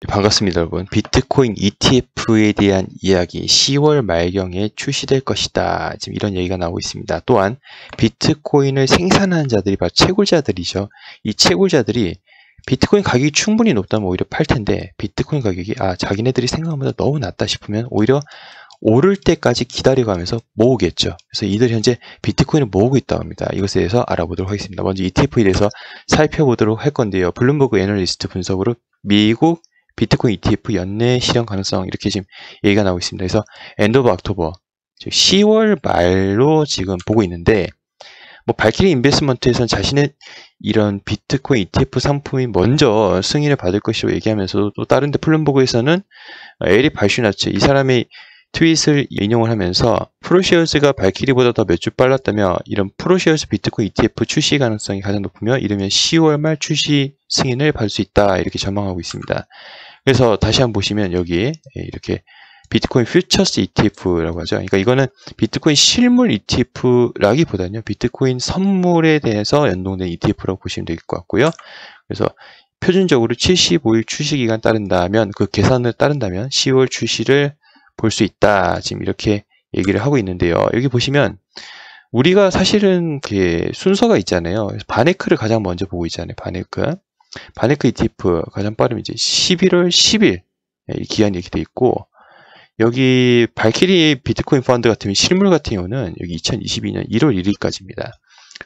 네, 반갑습니다 여러분 비트코인 ETF에 대한 이야기 10월 말경에 출시될 것이다 지금 이런 얘기가 나오고 있습니다 또한 비트코인을 생산하는 자들이 바로 채굴자들이죠 이 채굴자들이 비트코인 가격이 충분히 높다면 오히려 팔 텐데 비트코인 가격이 아 자기네들이 생각보다 너무 낮다 싶으면 오히려 오를 때까지 기다려가면서 모으겠죠. 그래서 이들 현재 비트코인을 모으고 있다고 합니다. 이것에 대해서 알아보도록 하겠습니다. 먼저 ETF에 대해서 살펴보도록 할 건데요. 블룸버그 애널리스트 분석으로 미국 비트코인 ETF 연내 실현 가능성 이렇게 지금 얘기가 나오고 있습니다. 그래서 엔드 오브 옥토버 즉 10월 말로 지금 보고 있는데 뭐 발키리 인베스먼트에서는 자신의 이런 비트코인 ETF 상품이 먼저 승인을 받을 것이라고 얘기하면서 또 다른데 플룸보그에서는 어, 에리 발슈나츠 이사람이 트윗을 인용을 하면서 프로시어즈가 발키리보다 더 몇 주 빨랐다며 이런 프로시어즈 비트코인 ETF 출시 가능성이 가장 높으며 이르면 10월 말 출시 승인을 받을 수 있다 이렇게 전망하고 있습니다. 그래서 다시 한번 보시면 여기 예, 이렇게 비트코인 퓨처스 ETF라고 하죠. 그러니까 이거는 비트코인 실물 ETF라기보다는요. 비트코인 선물에 대해서 연동된 ETF라고 보시면 될 것 같고요. 그래서 표준적으로 75일 출시 기간 따른다면 그 계산을 따른다면 10월 출시를 볼 수 있다. 지금 이렇게 얘기를 하고 있는데요. 여기 보시면 우리가 사실은 이 순서가 있잖아요. 바네크를 가장 먼저 보고 있잖아요. 바네크. 바네크 ETF 가장 빠르면 이제 11월 10일 예, 기한이 이렇게 돼 있고 여기 발키리 비트코인 펀드 같은 실물 같은 경우는 여기 2022년 1월 1일까지입니다.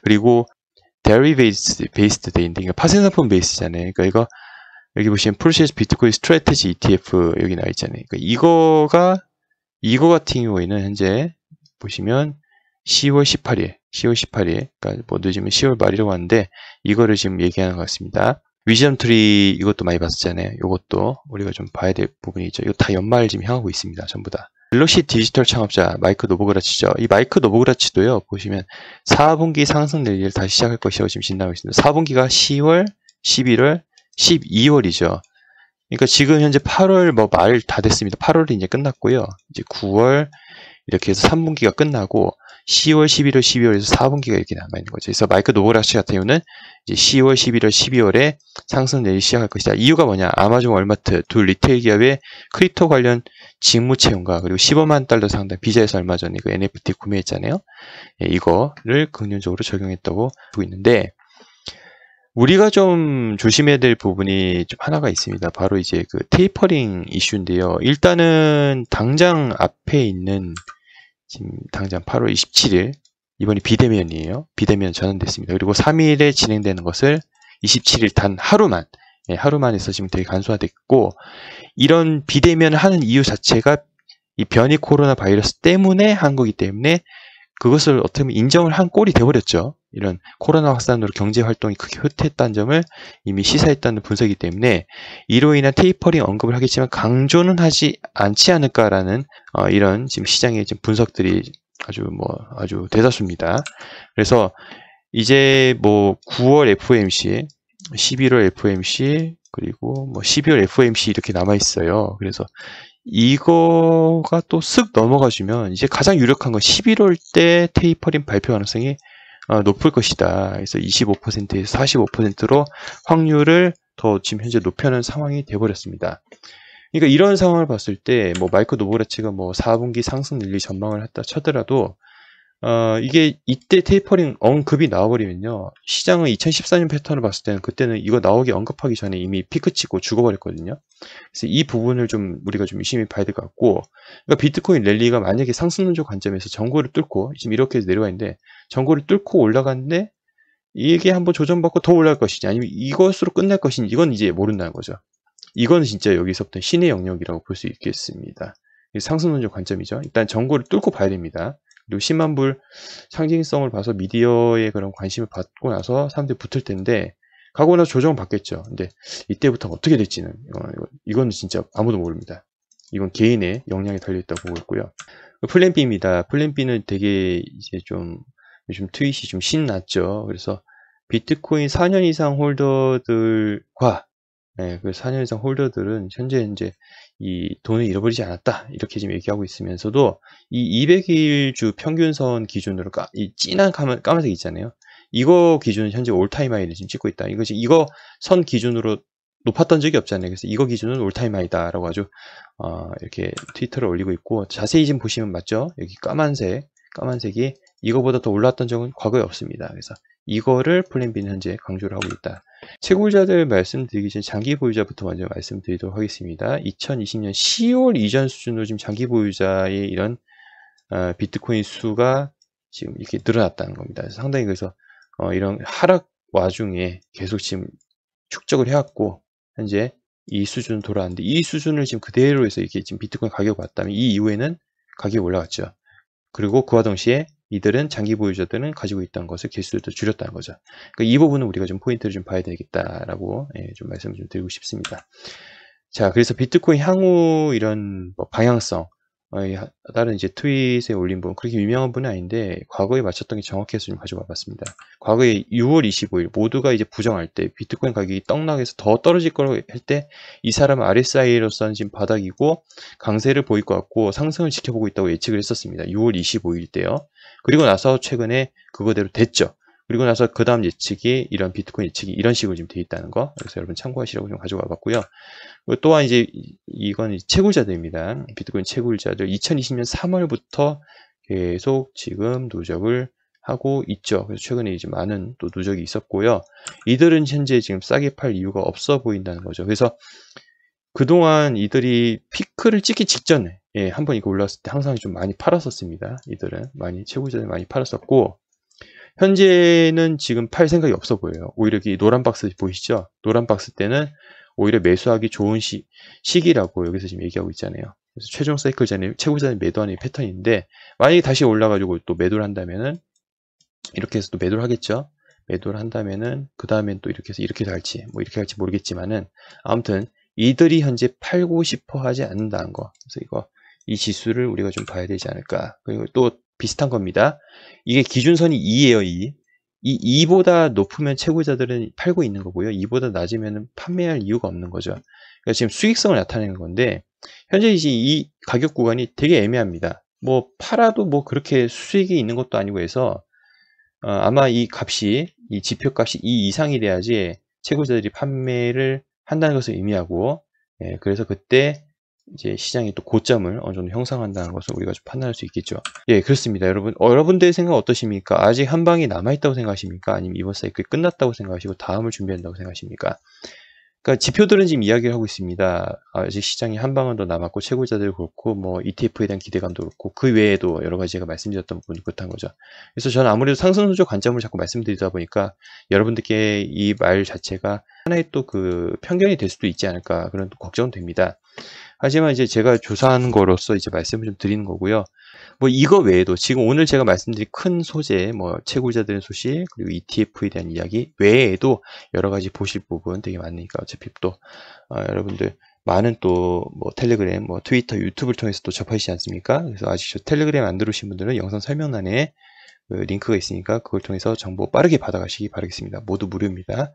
그리고 데리베이스 베이스드 데인데 그러니까 파생 상품 베이스잖아요. 그러니까 이거 여기 보시면 프로세스 비트코인 스트레티지 ETF 여기 나와 있잖아요. 그러니까 이거가 이거 같은 경우에는 현재 보시면 10월 18일, 10월 18일, 그러니까 뭐 늦으면 10월 말이라고 하는데 이거를 지금 얘기하는 것 같습니다. 위즈덤 트리 이것도 많이 봤었잖아요. 이것도 우리가 좀 봐야 될 부분이 죠 이거 다 연말 지금 향하고 있습니다. 전부 다. 갤럭시 디지털 창업자 마이크 노보그라치죠. 이 마이크 노보그라치도요. 보시면 4분기 상승 랠리를 다시 시작할 것이라고 지금 진단하고 있습니다. 4분기가 10월, 11월, 12월이죠. 그러니까 지금 현재 8월 뭐 말 다 됐습니다. 8월이 이제 끝났고요. 이제 9월 이렇게 해서 3분기가 끝나고 10월, 11월, 12월에서 4분기가 이렇게 남아있는 거죠. 그래서 마이크 노보라시 같은 경우는 이제 10월, 11월, 12월에 상승 내리 시작할 것이다. 이유가 뭐냐? 아마존, 월마트 둘 리테일 기업의 크립토 관련 직무 채용과 그리고 15만 달러 상당 비자에서 얼마 전에 그 NFT 구매했잖아요. 예, 이거를 긍정적으로 적용했다고 보고 있는데 우리가 좀 조심해야 될 부분이 좀 하나가 있습니다. 바로 이제 그 테이퍼링 이슈인데요. 일단은 당장 앞에 있는 지금 당장 8월 27일 이번이 비대면이에요. 비대면 전환됐습니다. 그리고 3일에 진행되는 것을 27일 단 하루만 예, 하루만 해서 지금 되게 간소화됐고 이런 비대면 을 하는 이유 자체가 이 변이 코로나 바이러스 때문에 한 거기 때문에 그것을 어떻게 보면 인정을 한 꼴이 돼버렸죠. 이런 코로나 확산으로 경제 활동이 크게 후퇴했다는 점을 이미 시사했다는 분석이기 때문에 이로 인한 테이퍼링 언급을 하겠지만 강조는 하지 않지 않을까라는 어, 이런 지금 시장의 지금 분석들이 아주 뭐 아주 대다수입니다. 그래서 이제 뭐 9월 FOMC, 11월 FOMC 그리고 뭐 12월 FOMC 이렇게 남아 있어요. 그래서 이거가 또 쓱 넘어가주면 이제 가장 유력한 건 11월 때 테이퍼링 발표 가능성이 어, 높을 것이다. 그래서 25%에서 45%로 확률을 더 지금 현재 높여는 상황이 돼버렸습니다. 그러니까 이런 상황을 봤을 때 뭐 마이크 노브레츠가뭐 4분기 상승 늘리 전망을 했다 쳐더라도 어, 이게 이때 테이퍼링 언급이 나와버리면요. 시장은 2014년 패턴을 봤을 때는 그때는 이거 나오기 언급하기 전에 이미 피크치고 죽어버렸거든요. 그래서 이 부분을 좀 우리가 좀 유심히 봐야 될 것 같고, 그러니까 비트코인 랠리가 만약에 상승론적 관점에서 정고를 뚫고 지금 이렇게 내려와 있는데 정고를 뚫고 올라갔는데 이게 한번 조정받고 더 올라갈 것이지 아니면 이것으로 끝날 것인지 이건 이제 모른다는 거죠. 이건 진짜 여기서부터 신의 영역이라고 볼 수 있겠습니다. 상승론적 관점이죠. 일단 정고를 뚫고 봐야 됩니다. 그리고 10만 불 상징성을 봐서 미디어에 그런 관심을 받고 나서 사람들이 붙을 텐데 가고 나서 조정 을 받겠죠. 근데 이때부터 어떻게 될지는 이건, 진짜 아무도 모릅니다. 이건 개인의 역량에 달려있다고 보고 있고요. 그 플랜 B입니다. 플랜 B는 되게 이제 좀 요즘 트윗이 좀 신났죠. 그래서 비트코인 4년 이상 홀더들과 예, 그 4년 이상 홀더들은 현재 이제 이 돈을 잃어버리지 않았다 이렇게 지금 얘기하고 있으면서도 이 200일주 평균선 기준으로 까, 이 진한 까만, 까만색 있잖아요. 이거 기준은 현재 올타임 하이를 지금 찍고 있다. 이것 이거 선 기준으로 높았던 적이 없잖아요. 그래서 이거 기준은 올타임 하이다라고 아주 어, 이렇게 트위터를 올리고 있고 자세히 지금 보시면 맞죠? 여기 까만색 까만색이 이거보다 더 올랐던 적은 과거에 없습니다. 그래서 이거를 플랜 B는 현재 강조를 하고 있다. 채굴자들 말씀드리기 전에 장기 보유자부터 먼저 말씀드리도록 하겠습니다. 2020년 10월 이전 수준으로 지금 장기 보유자의 이런 어, 비트코인 수가 지금 이렇게 늘어났다는 겁니다. 상당히 그래서 어, 이런 하락 와중에 계속 지금 축적을 해왔고 현재 이 수준 돌아왔는데 이 수준을 지금 그대로 해서 이렇게 지금 비트코인 가격 을봤다면이 이후에는 가격이 올라갔죠. 그리고 그와 동시에 이들은 장기 보유자들은 가지고 있던 것을 개수를 줄였다는 거죠. 그러니까 이 부분은 우리가 좀 포인트를 좀 봐야 되겠다라고 예, 좀 말씀을 좀 드리고 싶습니다. 자, 그래서 비트코인 향후 이런 뭐 방향성, 아, 예. 다른 이제 트윗에 올린 분 그렇게 유명한 분은 아닌데 과거에 맞췄던 게 정확해서 좀 가져와 봤습니다. 과거에 6월 25일 모두가 이제 부정할 때 비트코인 가격이 떡락해서 더 떨어질 거라고 할 때 이 사람은 RSI로서는 지금 바닥이고 강세를 보일 것 같고 상승을 지켜보고 있다고 예측을 했었습니다. 6월 25일 때요. 그리고 나서 최근에 그거대로 됐죠. 그리고 나서 그 다음 예측이 이런 비트코인 예측이 이런 식으로 지금 돼 있다는 거 그래서 여러분 참고하시라고 좀 가져와 봤고요. 그 또한 이제 이건 채굴자들입니다. 비트코인 채굴자들 2020년 3월부터 계속 지금 누적을 하고 있죠. 그래서 최근에 이제 많은 또 누적이 있었고요. 이들은 현재 지금 싸게 팔 이유가 없어 보인다는 거죠. 그래서 그동안 이들이 피크를 찍기 직전에 예, 한번 이거 올랐을 때 항상 좀 많이 팔았었습니다. 이들은 많이 채굴자들 많이 팔았었고 현재는 지금 팔 생각이 없어 보여요. 오히려 이 노란 박스 보이시죠? 노란 박스 때는 오히려 매수하기 좋은 시, 시기라고 여기서 지금 얘기하고 있잖아요. 그래서 최종 사이클 전에 최고자는 매도하는 패턴인데 만약에 다시 올라가지고 또 매도를 한다면은 이렇게 해서 또 매도를 하겠죠. 매도를 한다면은 그 다음엔 또 이렇게 해서 이렇게 갈지 뭐 이렇게 갈지 모르겠지만은 아무튼 이들이 현재 팔고 싶어 하지 않는다는 거. 그래서 이거 이 지수를 우리가 좀 봐야 되지 않을까. 그리고 또 비슷한 겁니다. 이게 기준선이 2예요, 2. 이 2보다 높으면 채굴자들은 팔고 있는 거고요. 2보다 낮으면 판매할 이유가 없는 거죠. 그러니까 지금 수익성을 나타내는 건데 현재 이제 이 가격 구간이 되게 애매합니다. 뭐 팔아도 뭐 그렇게 수익이 있는 것도 아니고 해서 어, 아마 이 값이 이 지표값이 이 이상이 돼야지 채굴자들이 판매를 한다는 것을 의미하고 예, 그래서 그때 이제 시장이 또 고점을 어느 정도 형성한다는 것을 우리가 좀 판단할 수 있겠죠. 예, 그렇습니다. 여러분, 어, 여러분들의 생각 어떠십니까? 아직 한 방이 남아있다고 생각하십니까? 아니면 이번 사이클 끝났다고 생각하시고 다음을 준비한다고 생각하십니까? 그러니까 지표들은 지금 이야기를 하고 있습니다. 아직 시장이 한 방은 더 남았고 최고자들 그렇고 뭐 ETF에 대한 기대감도 그렇고 그 외에도 여러 가지 제가 말씀드렸던 부분이 그렇다는 거죠. 그래서 저는 아무래도 상승 수조 관점을 자꾸 말씀드리다 보니까 여러분들께 이 말 자체가 하나의 또 그 편견이 될 수도 있지 않을까 그런 걱정은 됩니다. 하지만 이제 제가 조사한 거로서 이제 말씀을 좀 드리는 거고요. 뭐 이거 외에도 지금 오늘 제가 말씀드린 큰 소재, 뭐 채굴자들의 소식, 그리고 ETF에 대한 이야기 외에도 여러 가지 보실 부분 되게 많으니까 어차피 또 아, 여러분들 많은 또 뭐 텔레그램, 뭐 트위터, 유튜브를 통해서 또 접하시지 않습니까? 그래서 아직 텔레그램 안 들어오신 분들은 영상 설명란에 그 링크가 있으니까 그걸 통해서 정보 빠르게 받아가시기 바라겠습니다. 모두 무료입니다.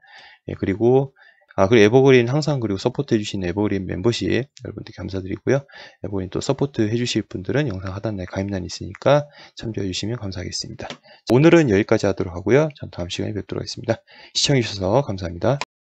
예, 그리고 아, 그리고 에버그린 항상 그리고 서포트 해주신 에버그린 멤버십 여러분들 감사드리고요. 에버그린 또 서포트 해주실 분들은 영상 하단에 가입란 있으니까 참조해 주시면 감사하겠습니다. 오늘은 여기까지 하도록 하고요. 전 다음 시간에 뵙도록 하겠습니다. 시청해주셔서 감사합니다.